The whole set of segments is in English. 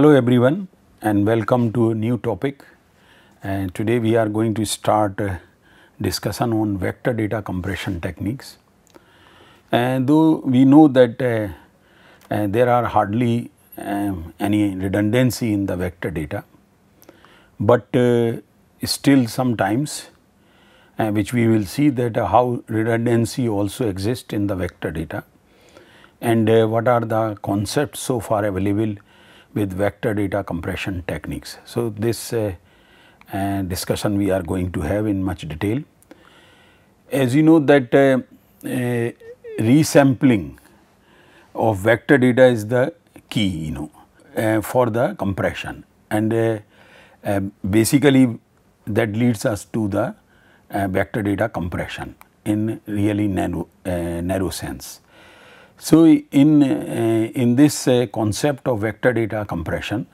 Hello everyone and welcome to a new topic and today we are going to start discussion on vector data compression techniques. And though we know that uh, uh, there are hardly um, any redundancy in the vector data, but uh, still sometimes uh, which we will see that how redundancy also exists in the vector data and uh, what are the concepts so far available with vector data compression techniques. So, this uh, uh, discussion we are going to have in much detail. As you know that uh, uh resampling of vector data is the key you know uh, for the compression and uh, basically that leads us to the vector data compression in really narrow, narrow sense. So, in, uh, in this uh, concept of vector data compression,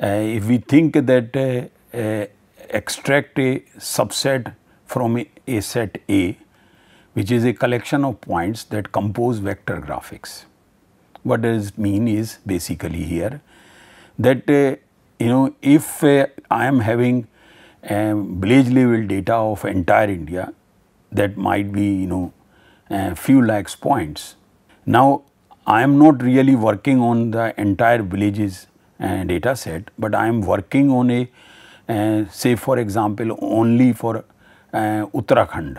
uh, if we think that uh, uh, extract a subset from a, a, set A, which is a collection of points that compose vector graphics. What does mean is basically here that uh, you know if I am having um, village level data of entire India that might be you know few lakhs points now, I am not really working on the entire villages uh, data set, but I am working on a uh, say for example only for uh, Uttarakhand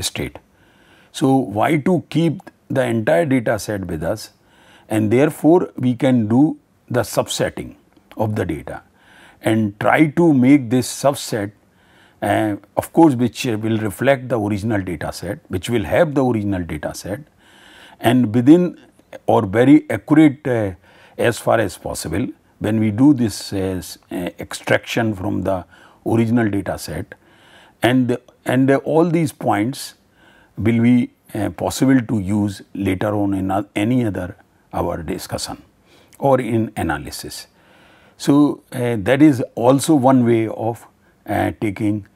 state. So, why to keep the entire data set with us and therefore, we can do the subsetting of the data and try to make this subset uh, of course, which will reflect the original data set, which will have the original data set, and within or very accurate uh, as far as possible when we do this uh, uh extraction from the original data set and and all these points will be uh, possible to use later on in any other our discussion or in analysis. So, uh, that is also one way of taking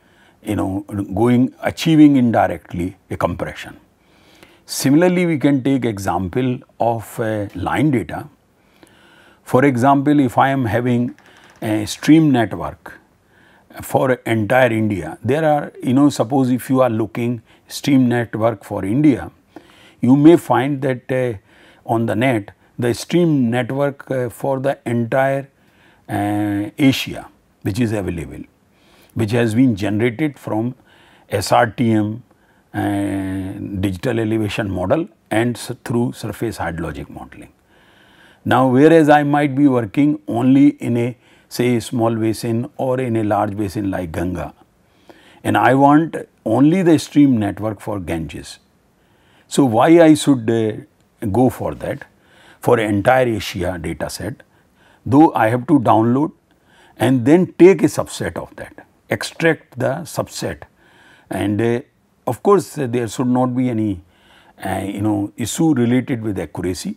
you know going achieving indirectly a compression. Similarly, we can take example of uh, line data. For example, if I am having a stream network for entire India, there are, you know, suppose if you are looking stream network for India, you may find that uh, on the net, the stream network uh, for the entire uh, Asia, which is available, which has been generated from SRTM digital elevation model and through surface hard logic modeling. Now, whereas I might be working only in a say small basin or in a large basin like Ganga and I want only the stream network for Ganges. So, why I should uh, go for that for entire Asia data set though I have to download and then take a subset of that extract the subset and uh, of course, uh, there should not be any uh, you know issue related with accuracy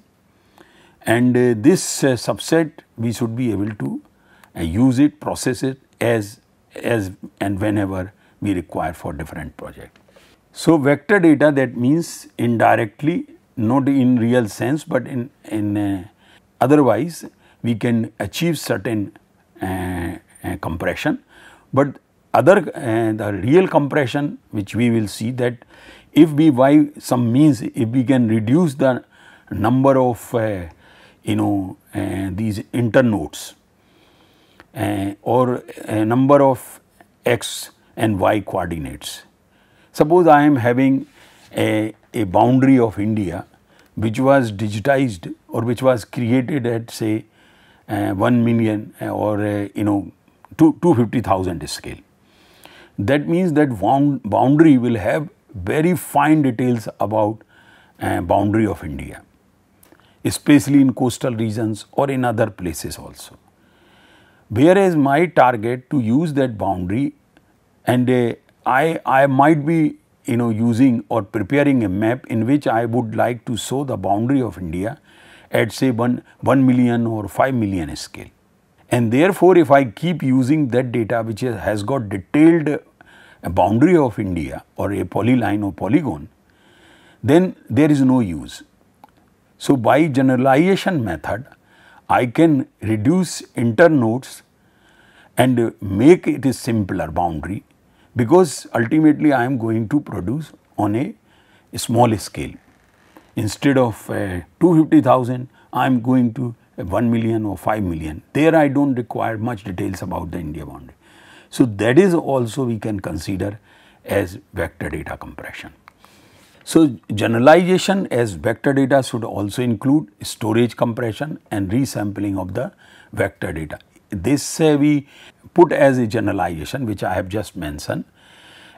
and uh, this uh, subset we should be able to uh, use it process it as as and whenever we require for different project so vector data that means indirectly not in real sense but in in uh, otherwise we can achieve certain compression but other uh, the real compression which we will see that if we by some means if we can reduce the number of uh, you know uh, these internodes uh, or a number of x and y coordinates. Suppose I am having a, a boundary of India which was digitized or which was created at say uh, 1 million uh, or you know 2 250,000 scale that means that boundary will have very fine details about uh, boundary of India, especially in coastal regions or in other places also. Whereas my target to use that boundary and uh, I, I might be you know using or preparing a map in which I would like to show the boundary of India at say 1, 1 million or 5 million scale. And therefore, if I keep using that data which has got detailed boundary of India or a polyline or polygon, then there is no use. So, by generalization method, I can reduce internodes and make it a simpler boundary because ultimately I am going to produce on a small scale. Instead of uh, 250,000, I am going to 1 million or 5 million. There I do not require much details about the India boundary. So, that is also we can consider as vector data compression. So, generalization as vector data should also include storage compression and resampling of the vector data. This uh, we put as a generalization which I have just mentioned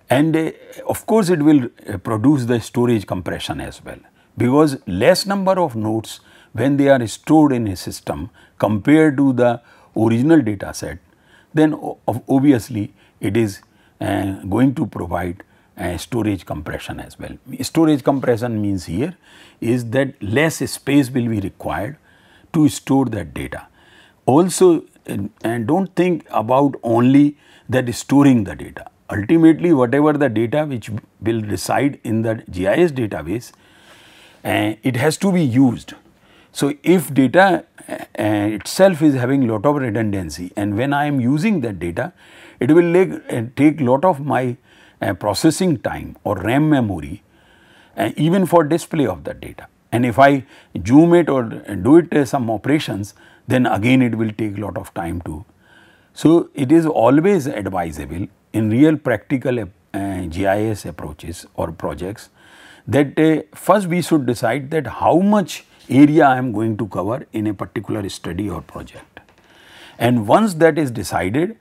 and uh, of course it will uh, produce the storage compression as well because less number of nodes when they are stored in a system compared to the original data set, then obviously it is uh, going to provide uh, storage compression as well. Storage compression means here is that less space will be required to store that data. Also and, and do not think about only that storing the data. Ultimately whatever the data which will reside in the GIS database, uh, it has to be used so, if data uh, itself is having lot of redundancy and when I am using that data, it will like, eh, take lot of my uh, processing time or RAM memory uh, even for display of that data. And if I zoom it or do it some operations, then again it will take lot of time to. So, it is always advisable in real practical GIS approaches or projects that first we should decide that how much area I am going to cover in a particular study or project. And once that is decided,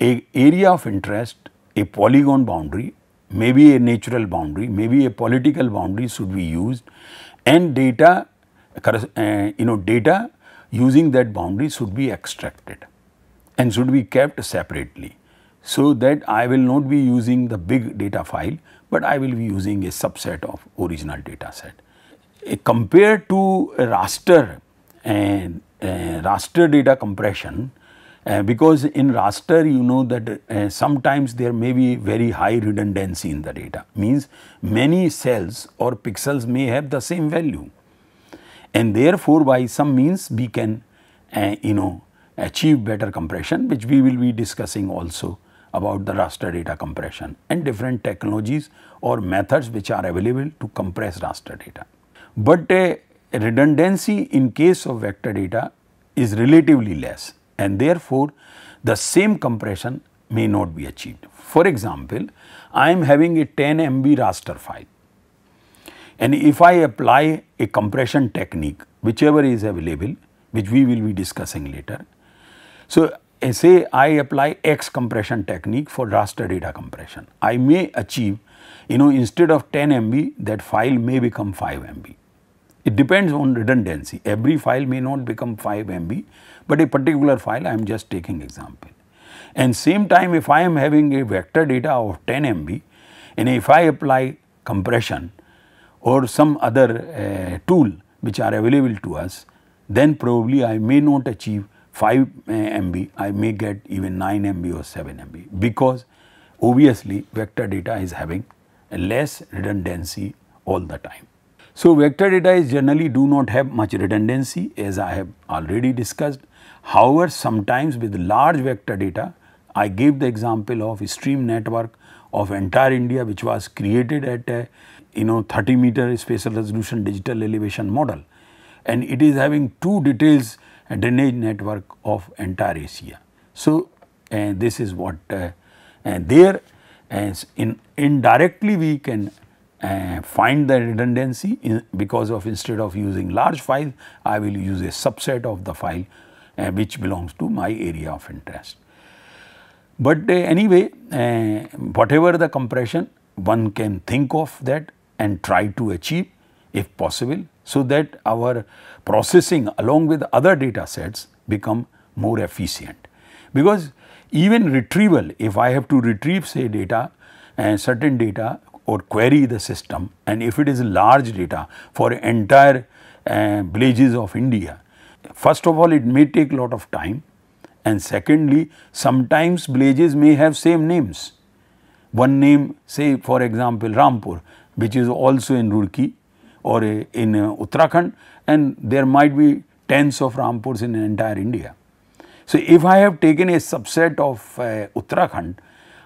a area of interest, a polygon boundary, maybe a natural boundary, maybe a political boundary should be used and data, uh, you know, data using that boundary should be extracted and should be kept separately. So that I will not be using the big data file, but I will be using a subset of original data set compared to raster and raster data compression uh, because in raster you know that uh, sometimes there may be very high redundancy in the data means many cells or pixels may have the same value and therefore by some means we can uh, you know achieve better compression which we will be discussing also about the raster data compression and different technologies or methods which are available to compress raster data but a redundancy in case of vector data is relatively less and therefore the same compression may not be achieved. For example, I am having a 10 MB raster file and if I apply a compression technique whichever is available which we will be discussing later. So, eh, say I apply X compression technique for raster data compression, I may achieve you know instead of 10 MB that file may become 5 MB it depends on redundancy. Every file may not become 5 MB, but a particular file I am just taking example. And same time if I am having a vector data of 10 MB and if I apply compression or some other uh, tool which are available to us, then probably I may not achieve 5 uh, MB, I may get even 9 MB or 7 MB because obviously vector data is having less redundancy all the time. So, vector data is generally do not have much redundancy as I have already discussed. However, sometimes with large vector data, I gave the example of stream network of entire India which was created at a you know 30 meter spatial resolution digital elevation model and it is having two details drainage network of entire Asia. So, this is what uh, there in indirectly we can find the redundancy in, because of instead of using large file, I will use a subset of the file uh, which belongs to my area of interest. But uh, anyway, uh, whatever the compression, one can think of that and try to achieve if possible, so that our processing along with other data sets become more efficient. Because even retrieval, if I have to retrieve say data, uh, certain data or query the system and if it is large data for entire uh, villages of India, first of all it may take lot of time and secondly sometimes villages may have same names. One name say for example Rampur which is also in Roorkee or uh, in uh, Uttarakhand and there might be tens of Rampurs in entire India. So, if I have taken a subset of uh, Uttarakhand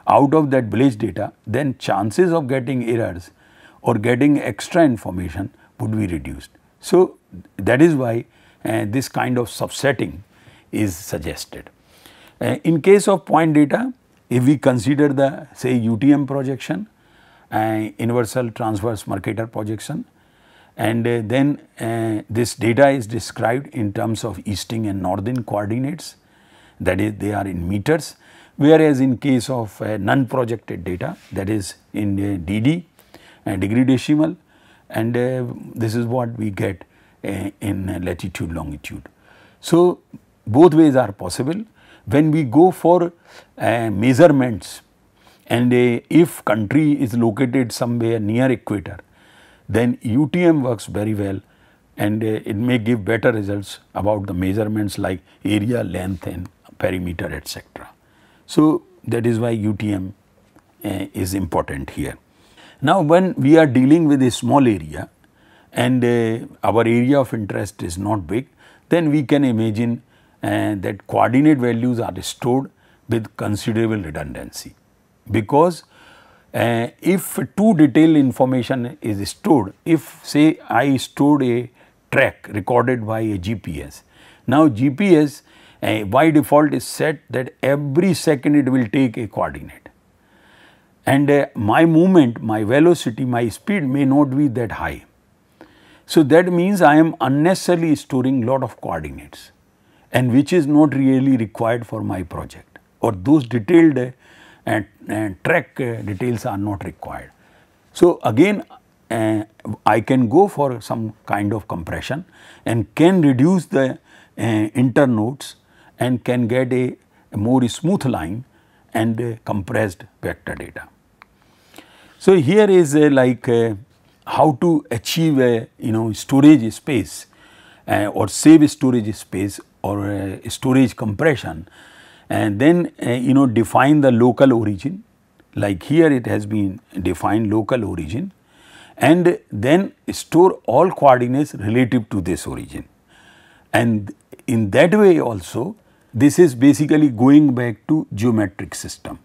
out of that village data, then chances of getting errors or getting extra information would be reduced. So, that is why uh, this kind of subsetting is suggested. Uh, in case of point data, if we consider the say UTM projection, uh, universal transverse Mercator projection and uh, then uh, this data is described in terms of easting and northern coordinates that is they are in meters whereas in case of uh, non-projected data that is in uh, DD uh, degree decimal and uh, this is what we get uh, in latitude longitude. So, both ways are possible when we go for uh, measurements and if country is located somewhere near equator then UTM works very well and it may give better results about the measurements like area, length and perimeter etc. So, that is why UTM uh, eh, is important here. Now, when we are dealing with a small area and uh, our area of interest is not big, then we can imagine uh, that coordinate values are stored with considerable redundancy. Because if too detailed information is stored, if say I stored a track recorded by a GPS, now GPS Eh, by default is set that every second it will take a coordinate. And uh, my movement, my velocity, my speed may not be that high. So, that means I am unnecessarily storing lot of coordinates and which is not really required for my project or those detailed uh, track details are not required. So, again uh, I can go for some kind of compression and can reduce the uh, internodes and can get a, a more smooth line and compressed vector data. So, here is like how to achieve a you know storage space uh, or save storage space or storage compression and then uh, you know define the local origin like here it has been defined local origin and then store all coordinates relative to this origin and in that way also this is basically going back to geometric system,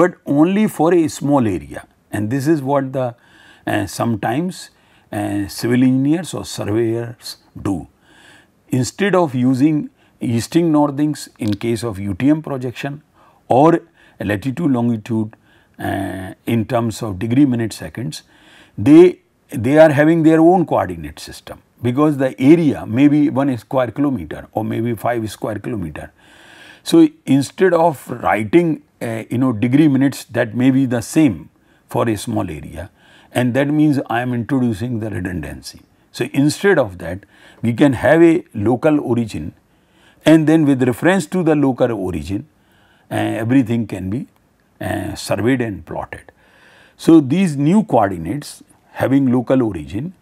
but only for a small area and this is what the uh, sometimes uh, civil engineers or surveyors do. Instead of using easting northings in case of UTM projection or latitude longitude uh, in terms of degree minute seconds, they, they are having their own coordinate system because the area may be 1 square kilometer or maybe 5 square kilometer so, instead of writing uh, you know degree minutes that may be the same for a small area and that means I am introducing the redundancy. So, instead of that we can have a local origin and then with reference to the local origin uh, everything can be uh, surveyed and plotted. So, these new coordinates having local origin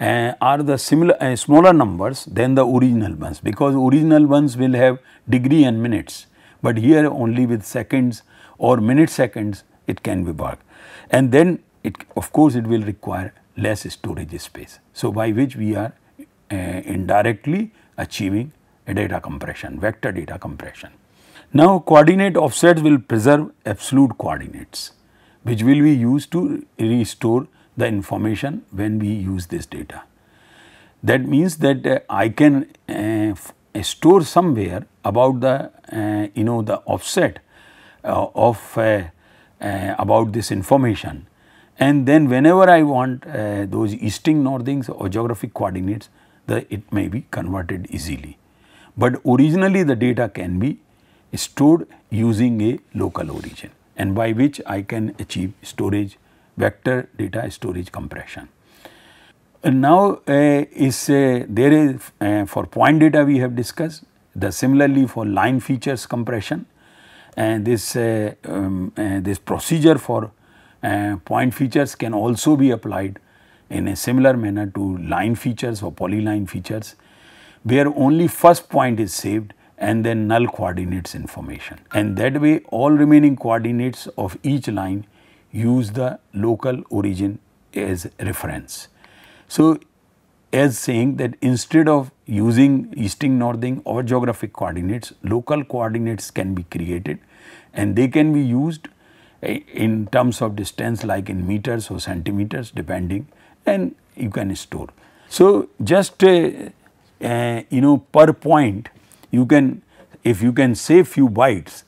uh, are the similar uh, smaller numbers than the original ones because original ones will have degree and minutes but here only with seconds or minute seconds it can be worked and then it of course it will require less storage space. So, by which we are uh, indirectly achieving a data compression vector data compression. Now, coordinate offsets will preserve absolute coordinates which will be used to restore the information when we use this data. That means that uh, I can uh, uh store somewhere about the uh, you know the offset uh, of uh, about this information and then whenever I want those easting northings or geographic coordinates the it may be converted easily. But originally the data can be stored using a local origin and by which I can achieve storage vector data storage compression. And now uh, is uh, there is uh, for point data we have discussed the similarly for line features compression and this um, this procedure for point features can also be applied in a similar manner to line features or polyline features where only first point is saved and then null coordinates information and that way all remaining coordinates of each line use the local origin as reference. So, as saying that instead of using easting, northing or geographic coordinates, local coordinates can be created and they can be used eh, in terms of distance like in meters or centimeters depending and you can store. So, just uh, uh, you know per point you can if you can save few bytes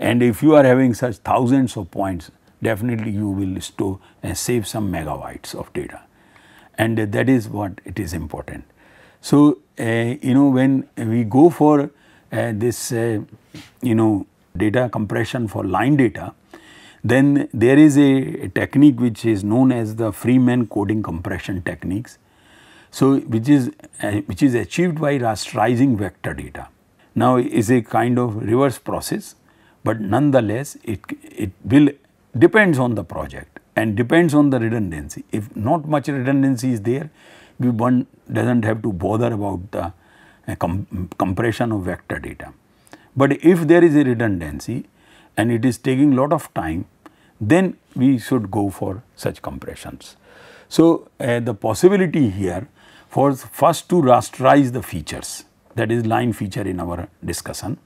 and if you are having such thousands of points definitely you will store and save some megabytes of data and that is what it is important. So, uh, you know when we go for uh, this uh, you know data compression for line data then there is a, a technique which is known as the Freeman coding compression techniques. So, which is uh, which is achieved by rasterizing vector data. Now, is a kind of reverse process, but nonetheless it, it will depends on the project and depends on the redundancy. If not much redundancy is there, one does not have to bother about the uh, com compression of vector data. But if there is a redundancy and it is taking lot of time, then we should go for such compressions. So, uh, the possibility here for first to rasterize the features that is line feature in our discussion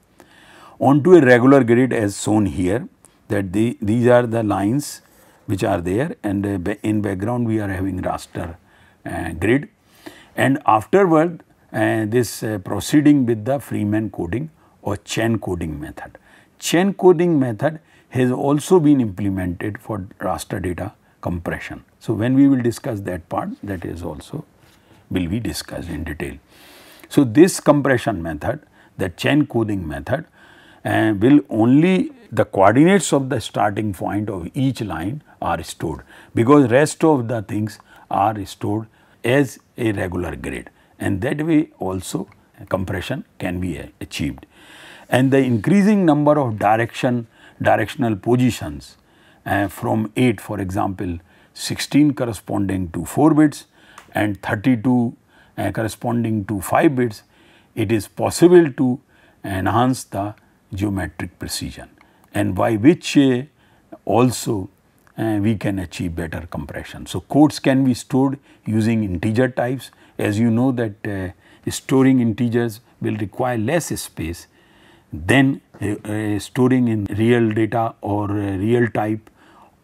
onto a regular grid as shown here that the, these are the lines which are there and uh, in background we are having raster uh, grid and afterward uh, this uh, proceeding with the Freeman coding or chain coding method. Chain coding method has also been implemented for raster data compression. So, when we will discuss that part that is also will be discussed in detail. So, this compression method the chain coding method and will only the coordinates of the starting point of each line are stored because rest of the things are stored as a regular grid, and that way also compression can be achieved. And the increasing number of direction directional positions uh, from 8 for example 16 corresponding to 4 bits and 32 uh, corresponding to 5 bits it is possible to enhance the geometric precision and by which uh, also uh, we can achieve better compression. So, codes can be stored using integer types as you know that uh, storing integers will require less space than storing in real data or real type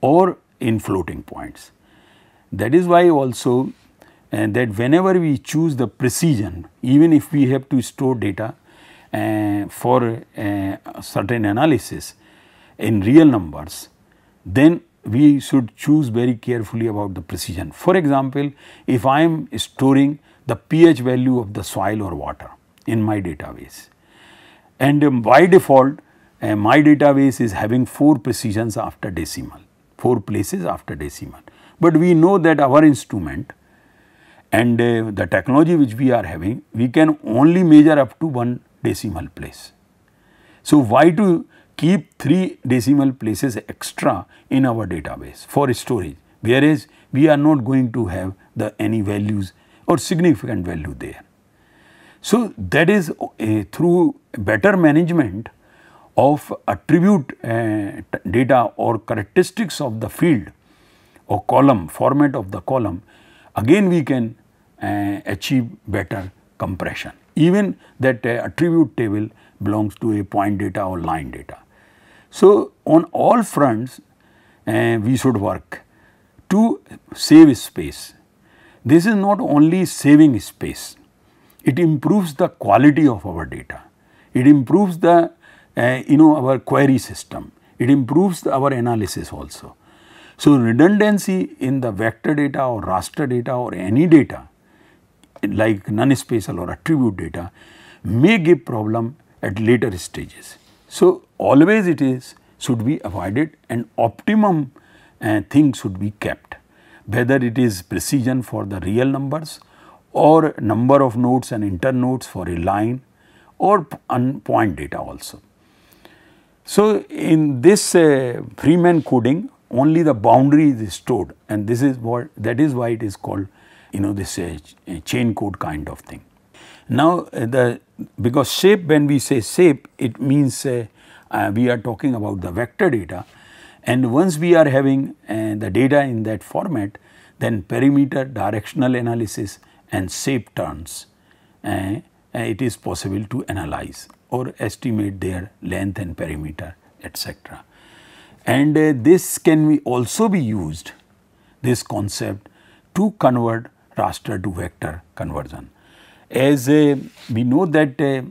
or in floating points. That is why also that whenever we choose the precision even if we have to store data Eh, for eh, certain analysis in real numbers, then we should choose very carefully about the precision. For example, if I am storing the pH value of the soil or water in my database and um, by default uh, my database is having 4 precisions after decimal, 4 places after decimal. But we know that our instrument and uh, the technology which we are having, we can only measure up to one decimal place. So, why to keep 3 decimal places extra in our database for storage whereas we are not going to have the any values or significant value there. So, that is eh, through better management of attribute uh, data or characteristics of the field or column format of the column again we can uh, achieve better compression even that uh, attribute table belongs to a point data or line data. So, on all fronts uh, we should work to save space. This is not only saving space, it improves the quality of our data, it improves the uh, you know our query system, it improves our analysis also. So, redundancy in the vector data or raster data or any data like non-spatial or attribute data may give problem at later stages. So, always it is should be avoided and optimum uh, thing should be kept whether it is precision for the real numbers or number of nodes and internodes for a line or point data also. So, in this uh, Freeman coding only the boundary is stored and this is what that is why it is called you know this uh, uh, chain code kind of thing. Now uh, the because shape when we say shape it means uh, we are talking about the vector data and once we are having the data in that format then perimeter directional analysis and shape turns it is possible to analyze or estimate their length and perimeter etc. And uh, this can be also be used this concept to convert raster to vector conversion. As uh, we know that uh,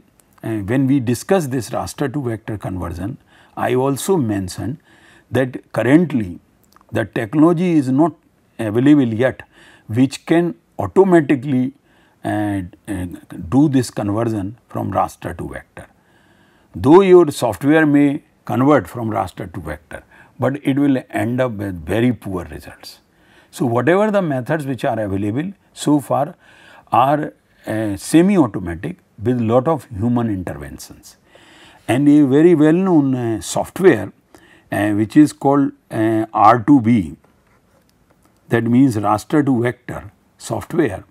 uh when we discuss this raster to vector conversion, I also mentioned that currently the technology is not available yet which can automatically uh, uh do this conversion from raster to vector. Though your software may convert from raster to vector, but it will end up with very poor results. So, whatever the methods which are available so far are uh, semi-automatic with lot of human interventions. And a very well known uh, software uh, which is called uh, R2B that means raster to vector software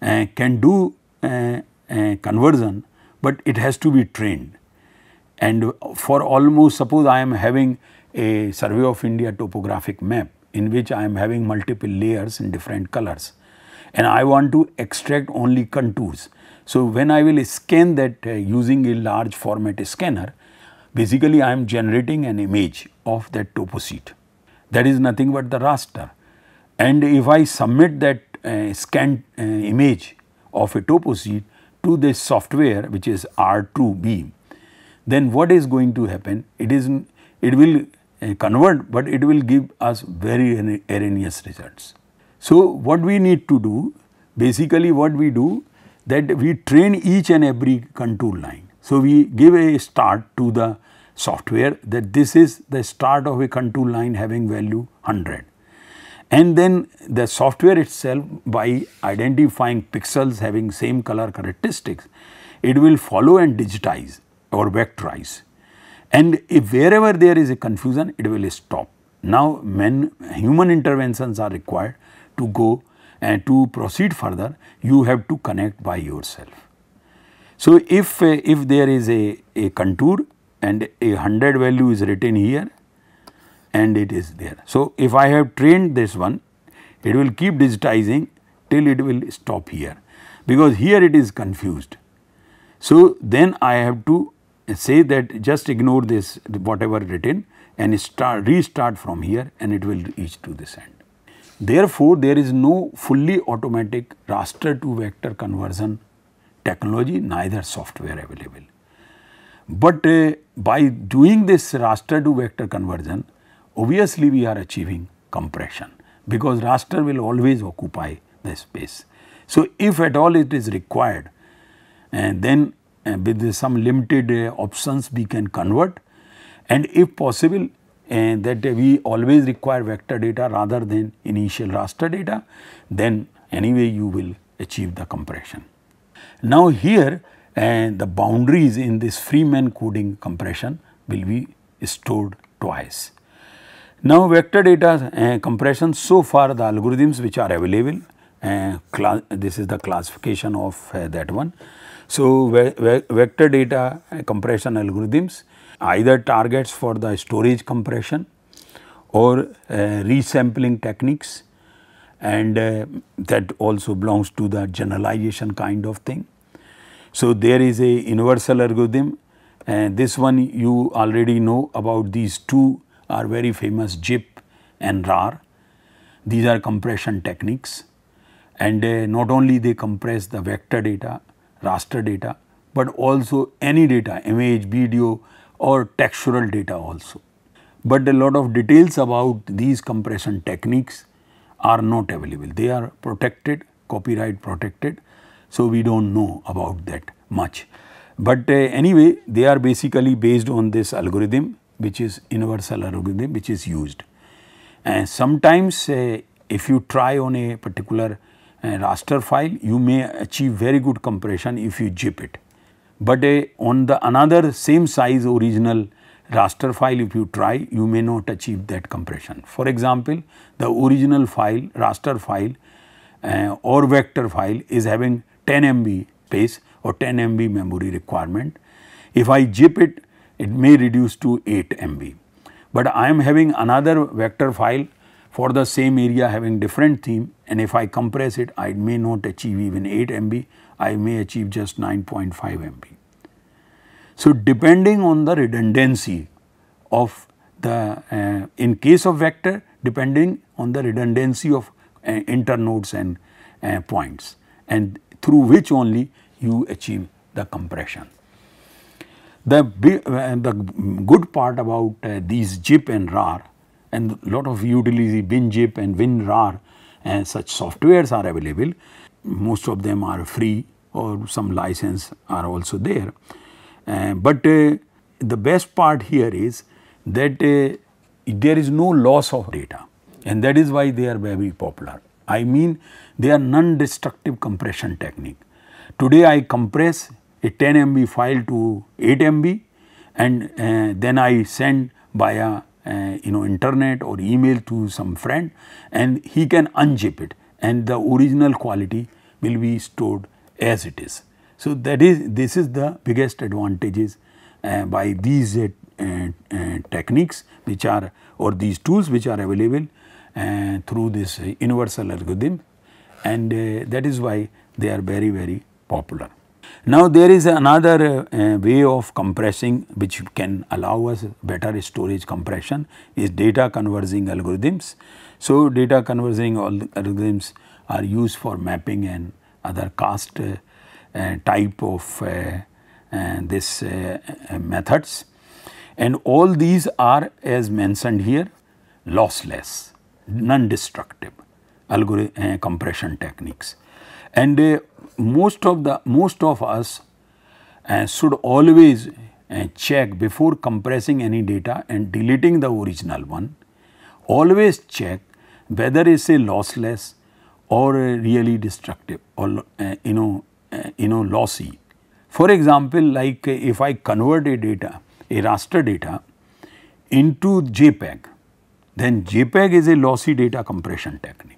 uh, can do uh, conversion but it has to be trained. And for almost suppose I am having a survey of India topographic map in which I am having multiple layers in different colors and I want to extract only contours. So, when I will scan that uh, using a large format scanner, basically I am generating an image of that toposheet. That is nothing but the raster. And if I submit that uh, scanned uh, image of a toposheet to this software which is R2B, then what is going to happen? It is it will uh, convert, but it will give us very erroneous results. So, what we need to do basically what we do that we train each and every contour line. So, we give a start to the software that this is the start of a contour line having value 100 and then the software itself by identifying pixels having same color characteristics it will follow and digitize or vectorize and if wherever there is a confusion, it will stop. Now, when human interventions are required to go and to proceed further, you have to connect by yourself. So, if, if there is a, a contour and a 100 value is written here and it is there. So, if I have trained this one, it will keep digitizing till it will stop here because here it is confused. So, then I have to say that just ignore this whatever written and start restart from here and it will reach to this end. Therefore, there is no fully automatic raster to vector conversion technology neither software available. But uh, by doing this raster to vector conversion obviously we are achieving compression because raster will always occupy the space. So, if at all it is required and then with some limited uh, options we can convert and if possible uh, that we always require vector data rather than initial raster data then anyway you will achieve the compression. Now here and uh, the boundaries in this Freeman coding compression will be stored twice. Now vector data uh, compression so far the algorithms which are available uh, this is the classification of uh, that one so, ve ve vector data compression algorithms either targets for the storage compression or uh, resampling techniques and uh, that also belongs to the generalization kind of thing. So, there is a universal algorithm and this one you already know about these two are very famous JIP and RAR. These are compression techniques and uh, not only they compress the vector data raster data, but also any data, image, video or textural data also. But a lot of details about these compression techniques are not available. They are protected, copyright protected. So, we do not know about that much. But uh, anyway, they are basically based on this algorithm which is universal algorithm which is used. And sometimes uh, if you try on a particular raster file you may achieve very good compression if you zip it. But a, eh, on the another same size original raster file if you try you may not achieve that compression. For example, the original file raster file uh, or vector file is having 10 MB space or 10 MB memory requirement. If I zip it, it may reduce to 8 MB. But I am having another vector file for the same area having different theme and if I compress it I may not achieve even 8 MB, I may achieve just 9.5 MB. So, depending on the redundancy of the uh, in case of vector depending on the redundancy of uh, internodes and uh, points and through which only you achieve the compression. The, uh, the good part about uh, these JIP and RAR and a lot of utilities, WinZip and WinRAR and such softwares are available. Most of them are free or some license are also there. Uh, but uh, the best part here is that uh, there is no loss of data and that is why they are very popular. I mean they are non-destructive compression technique. Today I compress a 10 MB file to 8 MB and uh, then I send by a uh, you know internet or email to some friend and he can unzip it and the original quality will be stored as it is. So, that is this is the biggest advantages uh, by these uh, uh techniques which are or these tools which are available uh, through this universal algorithm and uh, that is why they are very very popular. Now there is another uh, way of compressing which can allow us better storage compression is data converging algorithms. So data converging algorithms are used for mapping and other cast uh, uh, type of eh, this methods and all these are as mentioned here lossless, non-destructive algorithm compression techniques and most of the most of us uh, should always uh, check before compressing any data and deleting the original one. Always check whether it's a lossless or a really destructive or uh, you know uh, you know lossy. For example, like uh, if I convert a data a raster data into JPEG, then JPEG is a lossy data compression technique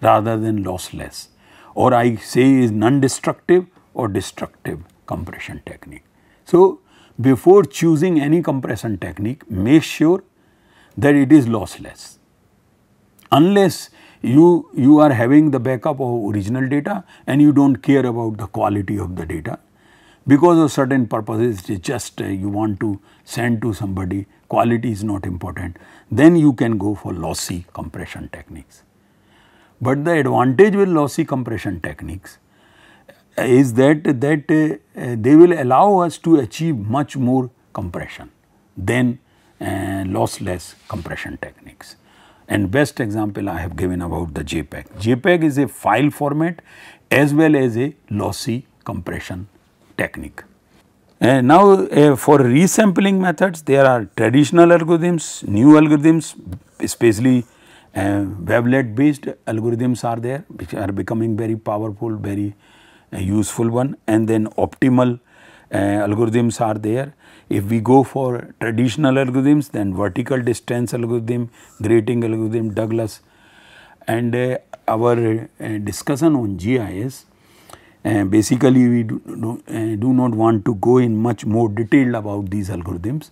rather than lossless or I say is non-destructive or destructive compression technique. So, before choosing any compression technique make sure that it is lossless unless you, you are having the backup of original data and you do not care about the quality of the data. Because of certain purposes it is just uh, you want to send to somebody quality is not important then you can go for lossy compression techniques. But the advantage with lossy compression techniques is that, that uh, they will allow us to achieve much more compression than uh, lossless compression techniques. And best example I have given about the JPEG. JPEG is a file format as well as a lossy compression technique. Uh, now, uh, for resampling methods, there are traditional algorithms, new algorithms, especially uh, wavelet based algorithms are there which are becoming very powerful, very uh, useful one and then optimal uh, algorithms are there. If we go for traditional algorithms then vertical distance algorithm, grating algorithm, Douglas and uh, our uh, discussion on GIS uh, basically we do, do, do not want to go in much more detailed about these algorithms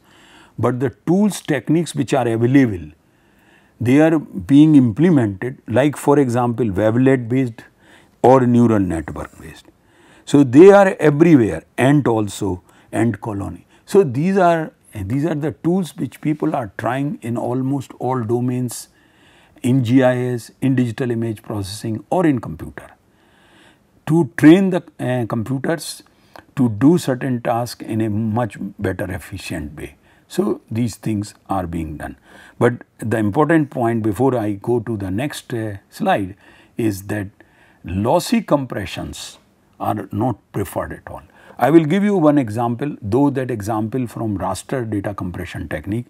but the tools techniques which are available they are being implemented like for example wavelet based or neural network based. So, they are everywhere ant also ant colony. So, these are these are the tools which people are trying in almost all domains in GIS, in digital image processing or in computer. To train the uh, computers to do certain tasks in a much better efficient way. So, these things are being done. But the important point before I go to the next uh, slide is that lossy compressions are not preferred at all. I will give you one example though that example from raster data compression technique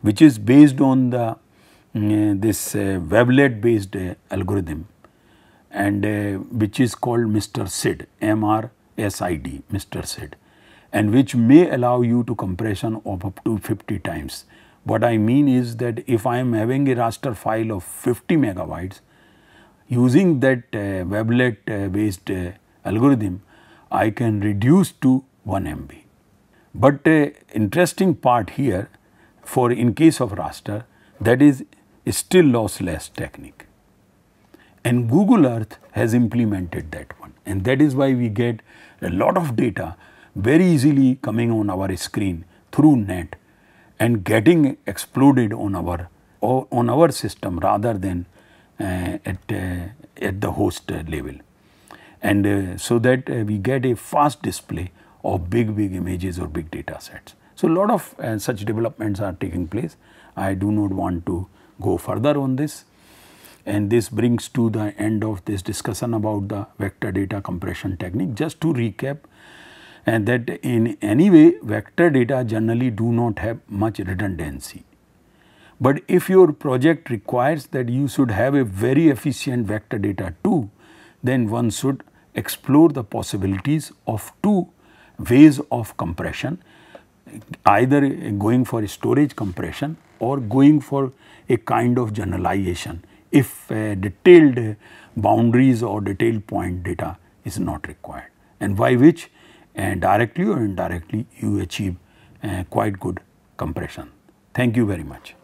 which is based on the mm, uh, this uh, wavelet based uh, algorithm and uh, which is called Mr. SID MRSID Mr. SID and which may allow you to compression of up to 50 times. What I mean is that if I am having a raster file of 50 megabytes, using that uh, wavelet uh, based uh, algorithm, I can reduce to 1 MB. But uh, interesting part here for in case of raster that is still lossless technique. And Google Earth has implemented that one and that is why we get a lot of data very easily coming on our screen through net and getting exploded on our on our system rather than uh, at, uh, at the host level. And uh, so that uh, we get a fast display of big, big images or big data sets. So, a lot of uh, such developments are taking place. I do not want to go further on this. And this brings to the end of this discussion about the vector data compression technique. Just to recap, and that in any way vector data generally do not have much redundancy. But if your project requires that you should have a very efficient vector data too, then one should explore the possibilities of two ways of compression either going for storage compression or going for a kind of generalization if uh, detailed boundaries or detailed point data is not required and by which and directly or indirectly you achieve uh, quite good compression. Thank you very much.